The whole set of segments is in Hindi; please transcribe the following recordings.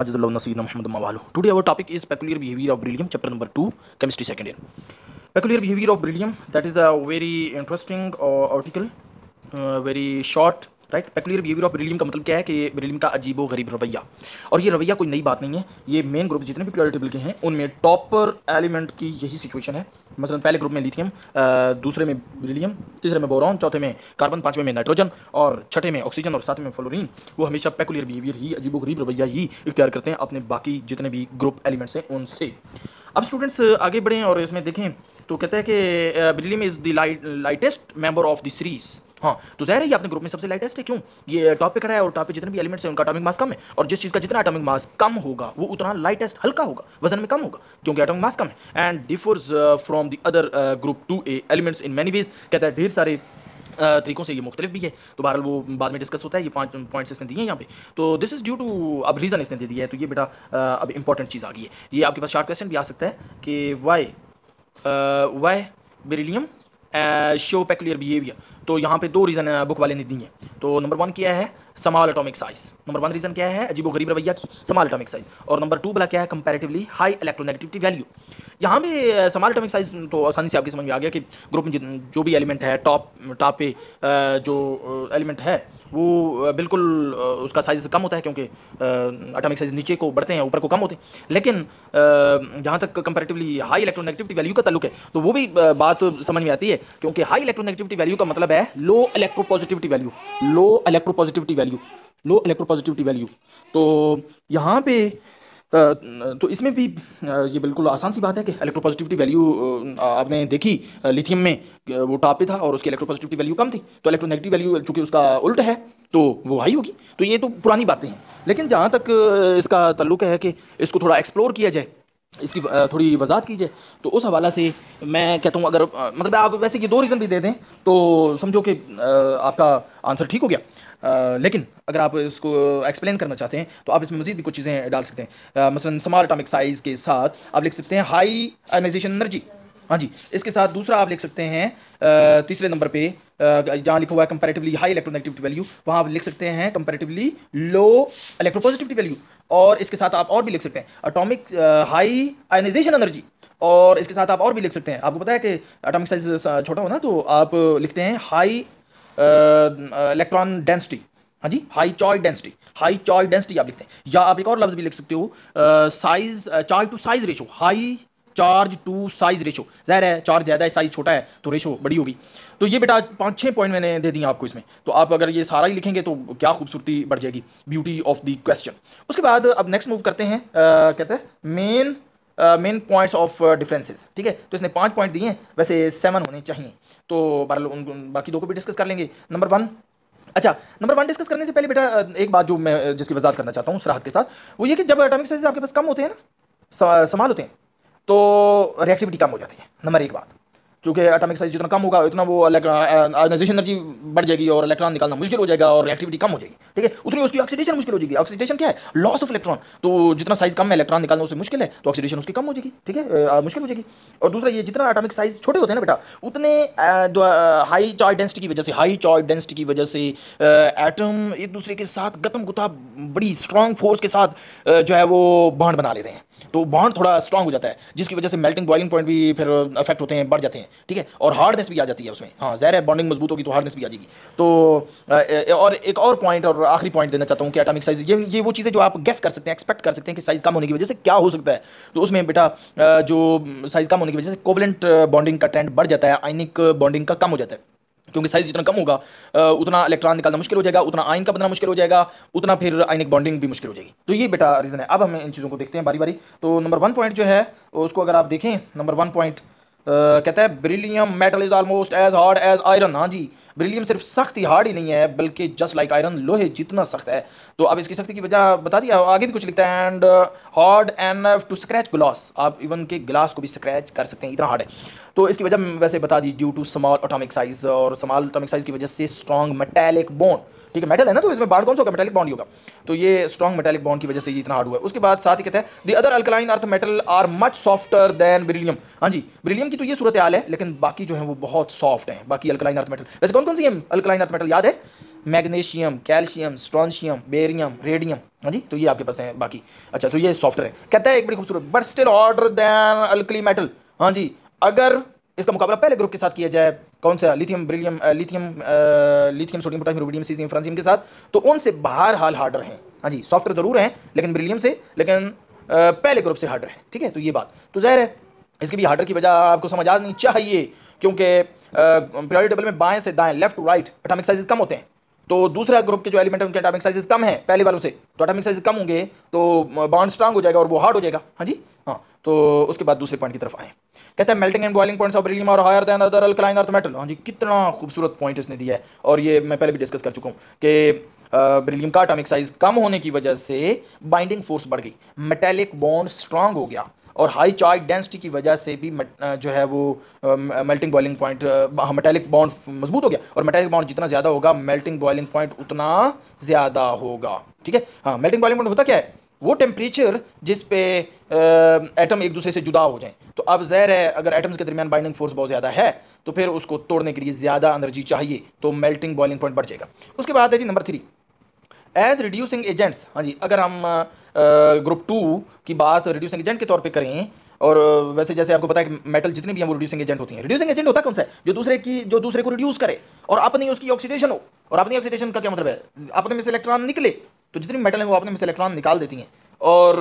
Ajadullah Nasir Muhammad Mawalu. Today our topic is peculiar behavior of beryllium, chapter number 2, chemistry second year. Peculiar behavior of beryllium, that is a very interesting uh, article, uh, very short right peculiar behaviour of beryllium का मतलब क्या है कि ब्रिलियम का अजीबो गरीब रवैया और ये रवैया कोई नई बात नहीं है ये मेन ग्रुप जितने भी पीरियोडिक टेबल के हैं उनमें टॉपर एलिमेंट की यही सिचुएशन है मसलन पहले ग्रुप में लिथियम दूसरे में ब्रिलियम तीसरे में बोरॉन चौथे में कार्बन पांचवें में नाइट्रोजन और छठे में ऑक्सीजन और सातवें में फ्लोरिन वो हमेशा पेकुलर बिहेवियर ही अजीबो गरीब रवैया ही इख्तियार करते हैं अपने बाकी जितने भी ग्रुप एलिमेंट्स हैं उनसे अब स्टूडेंट्स uh, आगे बढ़ें और इसमें देखें तो कहता है कि uh, बिजली में is the lightest member of the series हाँ तो जाहिर है ये अपने ग्रुप में सबसे लाइटेस्ट है क्यों ये टॉप uh, पे खड़ा है और टॉप पे जितने भी एलिमेंट्स हैं उनका एटॉमिक मास कम है और जिस चीज़ का जितना अटोमिक मास कम होगा वो उतना लाइटेस्ट हल्का होगा वजन में कम होगा क्योंकि एटॉमिक मास कम है and differs from the other group two A elements in many ways कहता है ढेर सारे तरीकों से ये मुख्तलिफ भी है तो बहरहाल वो बाद में डिस्कस होता है ये पाँच पॉइंट्स इसने दिए हैं यहाँ पे तो दिस इज़ ड्यू टू अब रीज़न इसने दे दिया है तो ये बेटा अब इंपॉर्टेंट चीज़ आ गई है ये आपके पास शार्ट क्वेश्चन भी आ सकता है कि why why beryllium show peculiar behaviour तो यहाँ पे दो रीज़न बुक वाले ने दी हैं तो नंबर वन क्या है small atomic size number one reason क्या है अजीबो गरीब रवैया की समॉल एटॉमिक साइज और नंबर टू वाला क्या है कंपेरेटिवली हाई इलेक्ट्रोनेगेटिविटी वैल्यू यहाँ पे समॉल एटॉमिक साइज तो आसानी से आपकी समझ में आ गया कि ग्रुप में जो भी एलिमेंट है टॉप टॉप पे जो एलिमेंट है वो बिल्कुल उसका साइज कम होता है क्योंकि एटॉमिक साइज नीचे को बढ़ते हैं ऊपर को कम होते हैं लेकिन जहाँ तक कंपेरेटिवली हाई इलेक्ट्रोनेगेटिविटी वैल्यू का तल्लुक है तो वो भी बात समझ में आती है क्योंकि हाई इलेक्ट्रोनेगेटिविटी वैल्यू का मतलब है low positivity value low electropositivity value low electropositivity value तो यहाँ पे तो इसमें भी ये बिल्कुल आसान सी बात है कि इलेक्ट्रोपॉजिटिविटी वैल्यू आपने देखी लिथियम में वो टॉप पे था और उसकी इलेक्ट्रोपॉजिटिविटी वैल्यू कम थी तो इलेक्ट्रोनेगेटिव वैल्यू चूंकि उसका उल्ट है तो वो हाई होगी तो ये तो पुरानी बातें हैं लेकिन जहाँ तक इसका तल्लुक है कि इसको थोड़ा एक्सप्लोर किया जाए इसकी थोड़ी वजाहत कीजिए तो उस हवाला से मैं कहता हूँ अगर मतलब आप वैसे ये दो रीज़न भी दे दें तो समझो कि आपका आंसर ठीक हो गया लेकिन अगर आप इसको एक्सप्लेन करना चाहते हैं तो आप इसमें मजीद भी कुछ चीज़ें डाल सकते हैं मसलन समाल अटामिक साइज़ के साथ आप लिख सकते हैं हाई आयनाइजेशन एनर्जी हाँ जी इसके साथ दूसरा आप लिख सकते हैं तीसरे नंबर पे जहाँ लिखा हुआ है कंपेरेटिवली हाई इलेक्ट्रोनेगेटिविटी वैल्यू वहाँ आप लिख सकते हैं कंपेरेटिवली लो इलेक्ट्रोपॉजिटिविटी वैल्यू और इसके साथ आप और भी लिख सकते हैं अटोमिक हाई आयनाइजेशन एनर्जी और इसके साथ आप और भी लिख सकते हैं आपको पता है कि अटोमिक साइज छोटा हो ना तो आप लिखते हैं हाई इलेक्ट्रॉन डेंसिटी हाँ जी हाई चॉय डेंसिटी हाई चॉय डेंसिटी आप लिखते हैं या आप एक और लफ्ज़ भी लिख सकते हो साइज चॉय to size ratio high charge to size ratio जहर है चार्ज ज़्यादा है साइज छोटा है तो रेशो बड़ी होगी तो ये बेटा पाँच छः पॉइंट मैंने दे दिए आपको इसमें तो आप अगर ये सारा ही लिखेंगे तो क्या खूबसूरती बढ़ जाएगी ब्यूटी ऑफ द क्वेश्चन उसके बाद अब नेक्स्ट मूव करते हैं आ, कहते हैं main main points of differences ठीक है तो इसने पाँच पॉइंट दिए हैं वैसे सेवन होने चाहिए तो बहरहाल बाकी दो को भी डिस्कस कर लेंगे नंबर वन अच्छा नंबर वन डिस्कस करने से पहले बेटा एक बात जो मैं जिसकी वजह करना चाहता हूँ सराहत के साथ वो ये कि जब एटॉमिक साइज आपके पास कम होते हैं ना सवाल होते हैं तो रिएक्टिविटी कम हो जाती है नंबर एक बात चूँकि एटॉमिक साइज जितना कम होगा उतना वो आयनाइजेशन एनर्जी बढ़ जाएगी और इलेक्ट्रॉन निकालना मुश्किल हो जाएगा और रिएक्टिविटी कम हो जाएगी ठीक है उतनी उसकी ऑक्सीडेशन मुश्किल हो जाएगी ऑक्सीडेशन क्या है लॉस ऑफ इलेक्ट्रॉन तो जितना साइज कम है इलेक्ट्रॉन निकालना उससे मुश्किल है तो ऑक्सीडेशन उसकी कम हो जाएगी ठीक है मुश्किल हो जाएगी और दूसरा ये जितना एटॉमिक साइज छोटे होते हैं ना बेटा उतने हाई चार्ज डेंसिटी की वजह से हाई चार्ज डेंसिटी की वजह से एटम एक दूसरे के साथ गतम गुता बड़ी स्ट्रांग फोर्स के साथ जो है वो बॉन्ड बना लेते हैं तो बॉन्ड थोड़ा स्ट्रांग हो जाता है जिसकी वजह से मेल्टिंग बॉइलिंग पॉइंट भी फिर अफेक्ट होते हैं बढ़ जाते हैं ठीक है और हार्डनेस भी आ जाती है उसमें हाँ जहर है बॉन्डिंग मजबूत होगी तो हार्डनेस भी आ जाएगी तो और एक और पॉइंट और आखिरी पॉइंट देना चाहता हूँ कि एटॉमिक साइज ये ये वो चीज़ें जो आप गेस कर सकते हैं एक्सपेक्ट कर सकते हैं कि साइज़ कम होने की वजह से क्या हो सकता है तो उसमें बेटा जो साइज़ कम होने की वजह से कोवलेंट बॉन्डिंग का ट्रेंड बढ़ जाता है आइनिक बॉन्डिंग का कम हो जाता है क्योंकि साइज जितना कम होगा उतना इलेक्ट्रॉन निकालना मुश्किल हो जाएगा उतना आयन का बनना मुश्किल हो जाएगा उतना फिर आयनिक बॉन्डिंग भी मुश्किल हो जाएगी तो ये बेटा रीज़न है अब हम इन चीज़ों को देखते हैं बारी बारी तो नंबर वन पॉइंट जो है उसको अगर आप देखें नंबर वन पॉइंट कहता है beryllium metal is almost as hard as iron हाँ जी ब्रिलियम सिर्फ सख्त ही हार्ड ही नहीं है बल्कि जस्ट लाइक आयरन लोहे जितना सख्त है तो अब इसकी सख्ती की वजह बता दिया आगे भी कुछ लिखता है and hard enough to scratch glass आप इवन के ग्लास को भी स्क्रैच कर सकते हैं इतना हार्ड है तो इसकी वजह वैसे बता दी due to small atomic size और स्मॉल ऑटोमिक साइज की वजह से स्ट्रॉन्ग मेटेलिक बोन ठीक है मेटल है ना तो इसमें बाढ़ कौन सा होगा मेटेलिक बॉन्ड होगा तो ये स्ट्रॉन्ग मेटेलिक बॉन्ड की वजह से ये इतना हार्ड हुआ है उसके बाद साथ ही कहते हैं the other alkaline earth metal are much softer than beryllium हाँ जी बिरिलियम की तो ये सूरत हाल है लेकिन बाकी जो है वो बहुत सॉफ्ट है बाकी अल्कलाइन अर्थ मेटल वैसे कौन कौन सी अल्कलाइन अर्थ मेटल याद है magnesium calcium strontium barium radium हाँ जी तो ये आपके पास है बाकी अच्छा तो ये सॉफ्टवेयर है कहता है एक बड़ी खूबसूरत but still harder than alkali metal हाँ जी अगर इसका मुकाबला पहले ग्रुप के साथ किया जाए कौन सा lithium beryllium lithium lithium sodium potassium rubidium caesium francium के साथ तो उनसे बाहर हाल हार्ड हैं हाँ जी सॉफ्टवेयर ज़रूर हैं लेकिन ब्रिलियम से लेकिन पहले ग्रुप से हार्ड है ठीक है तो ये बात तो जाहिर है इसके भी हार्डर की वजह आपको समझ आनी चाहिए क्योंकि पीरियोडिक टेबल में बाएं से दाएं left to right atomic sizes कम होते हैं तो दूसरा ग्रुप के जो एलिमेंट है उनके एटॉमिक साइजेस कम है पहले वालों से तो एटॉमिक साइजेस कम होंगे तो बॉन्ड स्ट्रांग हो जाएगा और वो हार्ड हो जाएगा हाँ जी हाँ तो उसके बाद दूसरे पॉइंट की तरफ आए कहते हैं melting and boiling points of beryllium are higher than other alkaline earth metal हाँ जी कितना खूबसूरत पॉइंट इसने दिया है और ये मैं पहले भी डिस्कस कर चुका हूँ कि ब्रिलियम का एटॉमिक साइज कम होने की वजह से बाइंडिंग फोर्स बढ़ गई मेटेलिक बॉन्ड स्ट्रांग हो गया और हाई चार्ज डेंसिटी की वजह से भी जो है वो melting boiling point metallic bond मजबूत हो गया और मेटेलिक बॉन्ड जितना ज़्यादा होगा मेल्टिंग बॉइलिंग पॉइंट उतना ज़्यादा होगा ठीक है हाँ मेल्टिंग बॉइलिंग पॉइंट होता क्या है वो टेम्परेचर जिस पे एटम एक दूसरे से जुदा हो जाए तो अब जहर है अगर एटम्स के दरमियान बाइंडिंग फोर्स बहुत ज़्यादा है तो फिर उसको तोड़ने के लिए ज़्यादा एनर्जी चाहिए तो मेल्टिंग बॉइलिंग पॉइंट बढ़ जाएगा उसके बाद है जी number three as reducing agents हाँ जी अगर हम ग्रुप टू की बात रिड्यूसिंग एजेंट के तौर पर करें और वैसे जैसे आपको पता है कि मेटल जितने भी हैं वो रिड्यूसिंग एजेंट होती हैं रिड्यूसिंग एजेंट होता कौन सा है जो दूसरे की जो दूसरे को रिड्यूस करे और अपनी उसकी ऑक्सीडेशन हो और अपनी ऑक्सीडेशन का क्या मतलब है अपने में से इलेक्ट्रॉन निकले तो जितनी मेटल है वो अपने में से इलेक्ट्रॉन निकाल देती हैं और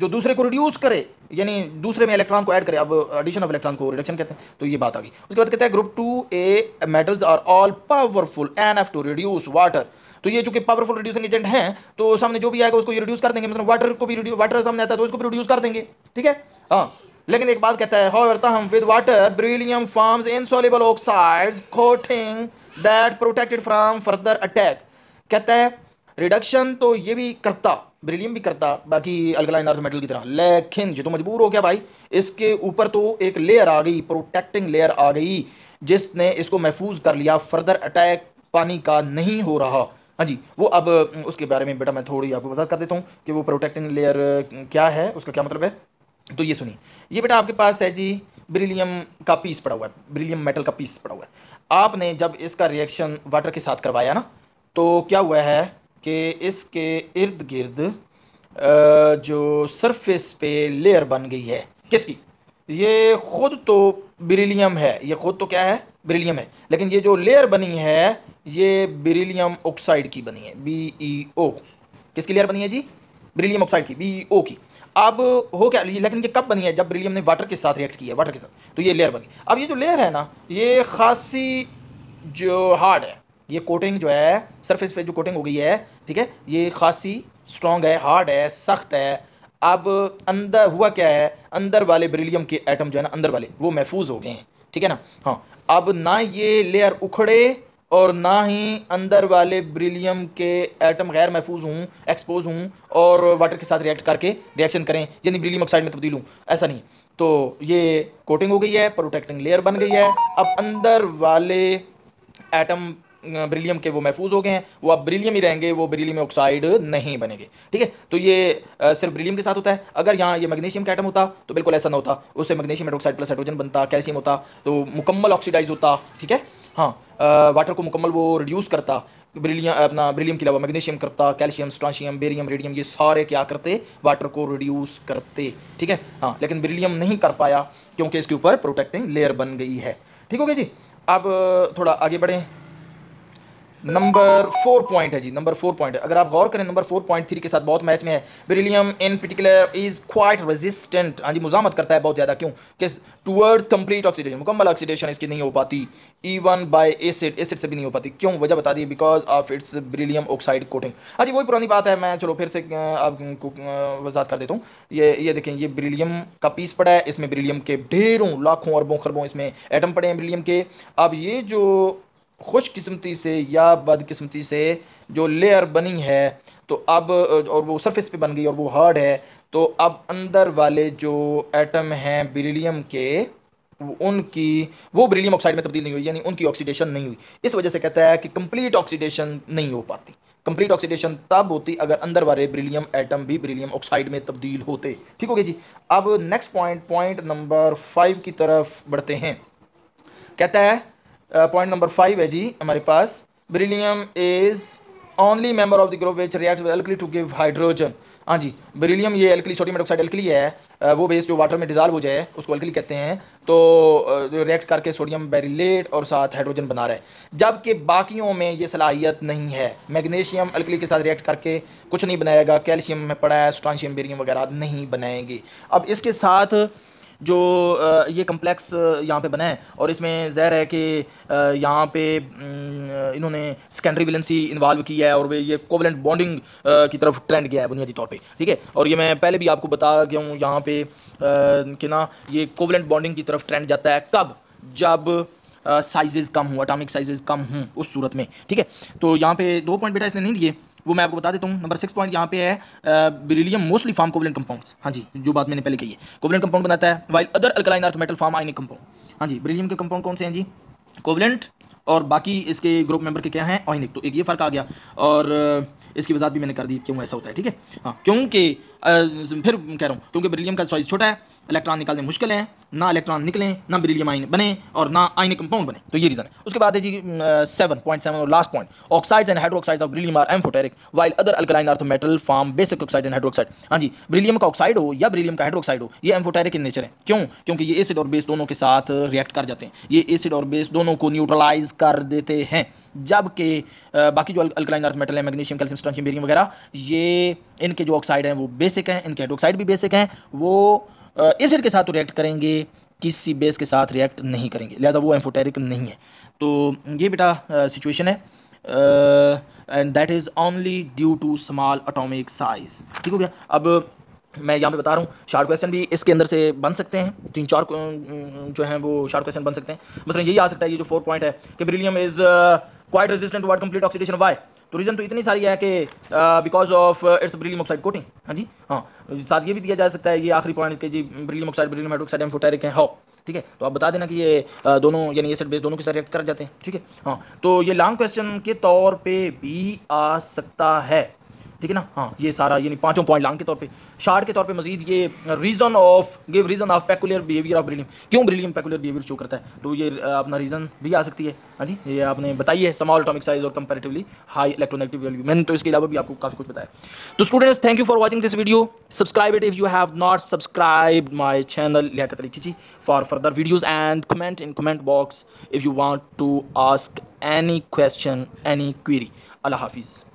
जो दूसरे को रिड्यूस करे यानी दूसरे में इलेक्ट्रॉन को ऐड करे अब एडिशन ऑफ इलेक्ट्रॉन को रिडक्शन कहते हैं तो ये बात आ गई उसके बाद कहते हैं group two A metals are all powerful enough to reduce water तो ये चूंकि पावरफुल रिड्यूसिंग एजेंट हैं तो सामने जो भी आएगा उसको ये रिड्यूस कर देंगे मतलब वाटर को भी वाटर सामने आता है तो उसको भी रिड्यूस कर देंगे ठीक है हाँ लेकिन एक बात कहता है however with water beryllium forms insoluble oxides coating that protected from further attack कहता है रिडक्शन तो ये भी करता ब्रिलियम भी करता बाकी अल्कलाइन अर्थ मेटल की तरह लेकिन ये तो मजबूर हो गया भाई इसके ऊपर तो एक लेयर आ गई प्रोटेक्टिंग लेयर आ गई जिसने इसको महफूज कर लिया फर्दर अटैक पानी का नहीं हो रहा हाँ जी वो अब उसके बारे में बेटा मैं थोड़ी आपको वजात कर देता हूँ कि वो प्रोटेक्टिंग लेयर क्या है उसका क्या मतलब है तो ये सुनिए ये बेटा आपके पास है जी ब्रिलियम का पीस पड़ा हुआ है ब्रिलियम मेटल का पीस पड़ा हुआ है आपने जब इसका रिएक्शन वाटर के साथ करवाया ना तो क्या हुआ है कि इसके इर्द गिर्द जो सरफेस पे लेयर बन गई है किसकी ये खुद तो ब्रिलियम है ये खुद तो क्या है ब्रिलियम है लेकिन ये जो लेयर बनी है ये ब्रिलियम ऑक्साइड की बनी है बी ई ओ किसकी लेयर बनी है जी ब्रिलियम ऑक्साइड की बी ओ e की अब हो क्या लेकिन ये कब बनी है जब ब्रिलियम ने वाटर के साथ रिएक्ट किया वाटर के साथ तो ये लेयर बनी अब ये जो लेयर है ना ये खासी जो हार्ड है ये कोटिंग जो है सरफेस पे जो कोटिंग हो गई है ठीक है ये खासी स्ट्रॉन्ग है हार्ड है सख्त है अब अंदर हुआ क्या है अंदर वाले ब्रिलियम के एटम जो है ना अंदर वाले वो महफूज हो गए हैं ठीक है ना हाँ अब ना ये लेयर उखड़े और ना ही अंदर वाले ब्रिलियम के एटम गैर महफूज हूँ एक्सपोज हूँ और वाटर के साथ रिएक्ट करके रिएक्शन करें यानी ब्रिलियम ऑक्साइड में तब्दील हूँ ऐसा नहीं तो ये कोटिंग हो गई है प्रोटेक्टिंग लेयर बन गई है अब अंदर वाले एटम ब्रिलियम के वो महफूज हो गए हैं वो अब ब्रिलियम ही रहेंगे वो ब्रिलियम ऑक्साइड नहीं बनेंगे ठीक है तो ये सिर्फ ब्रिलियम के साथ होता है अगर यहाँ ये मैग्नीशियम का आइटम होता तो बिल्कुल ऐसा ना होता उससे मैग्नीशियम हाइड्रोक्साइड प्लस हाइड्रोजन बनता कैल्शियम होता तो मुकम्मल ऑक्सीडाइज होता ठीक है हाँ वाटर को मुकम्मल वो रिड्यूस करता ब्रिलियम अपना ब्रिलियम के अलावा मैग्नीशियम करता कैल्शियम स्ट्राशियम बेरियम रेडियम ये सारे क्या करते वाटर को रिड्यूस करते ठीक है हाँ लेकिन ब्रिलियम नहीं कर पाया क्योंकि इसके ऊपर प्रोटेक्टिंग लेयर बन गई है ठीक हो गया जी अब थोड़ा आगे बढ़ें नंबर फोर पॉइंट है जी नंबर फोर पॉइंट अगर आप गौर करें नंबर फोर पॉइंट थ्री के साथ बहुत मैच में है beryllium in particular is quite resistant हाँ जी मुजामत करता है बहुत ज़्यादा क्यों किस टूवर्ड्स कंप्लीट ऑक्सीडेशन मुकम्मल ऑक्सीडेशन इसकी नहीं हो पाती इवन बाय एसिड एसिड से भी नहीं हो पाती क्यों वजह बता दी because of its beryllium oxide coating हाँ जी वही पुरानी बात है मैं चलो फिर से आपको वजात कर देता हूँ ये ये देखें ये ब्रिलियम का पीस पड़ा है इसमें ब्रिलियम के ढेरों लाखों अरबों खरबों इसमें एटम पड़े हैं ब्रिलियम के अब ये जो खुशकिस्मती से या बदकिस्मती से जो लेयर बनी है तो अब और वो सरफेस पे बन गई और वो हार्ड है तो अब अंदर वाले जो एटम हैं ब्रिलियम के उनकी वो ब्रिलियम ऑक्साइड में तब्दील नहीं हुई यानी उनकी ऑक्सीडेशन नहीं हुई इस वजह से कहता है कि कंप्लीट ऑक्सीडेशन नहीं हो पाती कंप्लीट ऑक्सीडेशन तब होती अगर अंदर वाले ब्रिलियम एटम भी ब्रिलियम ऑक्साइड में तब्दील होते ठीक हो गया जी अब next point point number five की तरफ बढ़ते हैं कहता है पॉइंट नंबर फाइव है जी हमारे पास beryllium is only member of the group which react with alkali to give hydrogen हाँ जी ब्रिलियम ये एल्कली सोडियम मोनोक्साइड एल्कली है uh, वो बेस जो वाटर में डिजॉल्व हो जाए उसको एल्कली कहते हैं तो रिएक्ट uh, करके सोडियम बेरिलेट और साथ हाइड्रोजन बना रहा है जबकि बाकियों में ये सलाहियत नहीं है मैग्नीशियम एल्कली के साथ रिएक्ट करके कुछ नहीं बनाएगा कैल्शियम में पड़ा है स्ट्रॉन्शियम बेरियम वगैरह नहीं बनाएंगे अब इसके साथ जो ये कम्प्लेक्स यहाँ पे बना है और इसमें जहर है कि यहाँ पे इन्होंने सेकेंडरी विलेंसी इन्वॉल्व की है और वे ये कोवलेंट बॉन्डिंग की तरफ ट्रेंड गया है बुनियादी तौर पे ठीक है और ये मैं पहले भी आपको बता गया हूँ यहाँ पे कि ना ये कोवलेंट बॉन्डिंग की तरफ ट्रेंड जाता है कब जब साइजेज़ कम हूँ अटामिक साइजेज़ कम हूँ उस सूरत में ठीक है तो यहाँ पे दो पॉइंट बेटा इसने नहीं दिए वो मैं आपको बता देता हूँ नंबर सिक्स पॉइंट यहाँ पे है beryllium mostly form covalent compounds हाँ जी जो बात मैंने पहले कही है कोवलेंट कंपाउंड बनाता है while other alkaline earth metal form ionic compound हाँ जी बेरिलियम के कंपाउंड कौन से हैं जी कोवलेंट और बाकी इसके ग्रुप मेंबर के क्या हैं ऑइनिक तो एक ये फ़र्क आ गया और इसकी वजह भी मैंने कर दी क्यों ऐसा होता है ठीक है हाँ क्योंकि फिर कह रहा हूँ क्योंकि ब्रिलियम का चॉइस छोटा है इलेक्ट्रॉन निकालने मुश्किल है ना इलेक्ट्रॉन निकलें ना ब्रिलियम आइन बने और ना आइन कंपाउंड बने तो ये रीज़न है उसके बाद है जी सेवन पॉइंट सेवन और last point oxides and hydroxides of beryllium are amphoteric while other alkaline earth metal form basic oxide and hydroxide हाँ जी ब्रिलियम का ऑक्साइड हो या ब्रिलियम का हाइड्रोक्साइड हो ये एम्फोटेरिक इन नेचर है क्यों क्योंकि ये एसिड और बेस दोनों के साथ रिएक्ट कर जाते हैं ये एसिड और बेस दोनों को न्यूट्रलाइज कर देते हैं जबकि बाकी जो अल्कलाइन अर्थ मेटल है मैग्नीशियम कैल्शियम स्टोनशियम बेरियम वगैरह ये इनके जो ऑक्साइड हैं वो बेसिक हैं इनके हाइड्रोक्साइड भी बेसिक हैं वो एसिड के साथ रिएक्ट करेंगे किसी बेस के साथ रिएक्ट नहीं करेंगे लिहाजा वो एम्फोटेरिक नहीं है तो ये बेटा सिचुएशन है and that is only due to small atomic size ठीक हो गया अब मैं यहाँ पे बता रहा हूँ शार्ट क्वेश्चन भी इसके अंदर से बन सकते हैं तीन चार जो है वो शार्ट क्वेश्चन बन सकते हैं मतलब यही आ सकता है ये जो फोर पॉइंट है कि beryllium is quite resistant towards complete oxidation why तो रीज़न तो इतनी सारी है कि because of its beryllium oxide coating हाँ जी हाँ साथ ये भी दिया जा सकता है ये आखिरी पॉइंट के जी beryllium oxide beryllium hydroxide amphoteric है हो ठीक है तो आप बता देना कि ये uh, दोनों यानी एसिड बेस दोनों के साथ रिएक्ट कर जाते हैं ठीक है हाँ तो ये लॉन्ग क्वेश्चन के तौर पे भी आ सकता है ठीक है ना हाँ ये सारा यानी पांचों पॉइंट लांग के तौर पे शार्ट के तौर पे मजीद ये reason of give reason of peculiar behaviour of beryllium क्यों ब्रिलियम पेकुलर बिहेवियर शो करता है तो ये अपना रीजन भी आ सकती है हाँ जी ये आपने बताई है समाल अटोमिक साइज और कंपेरेटिवली हाई इलेक्ट्रोनेगेटिव वैल्यू मैंने तो इसके अलावा भी आपको काफी कुछ बताया तो students thank you for watching this video subscribe it if you have not subscribe my channel Liaquat Likhi ji for further videos and comment in comment box if you want to ask any question any query अल्लाह हाफिज़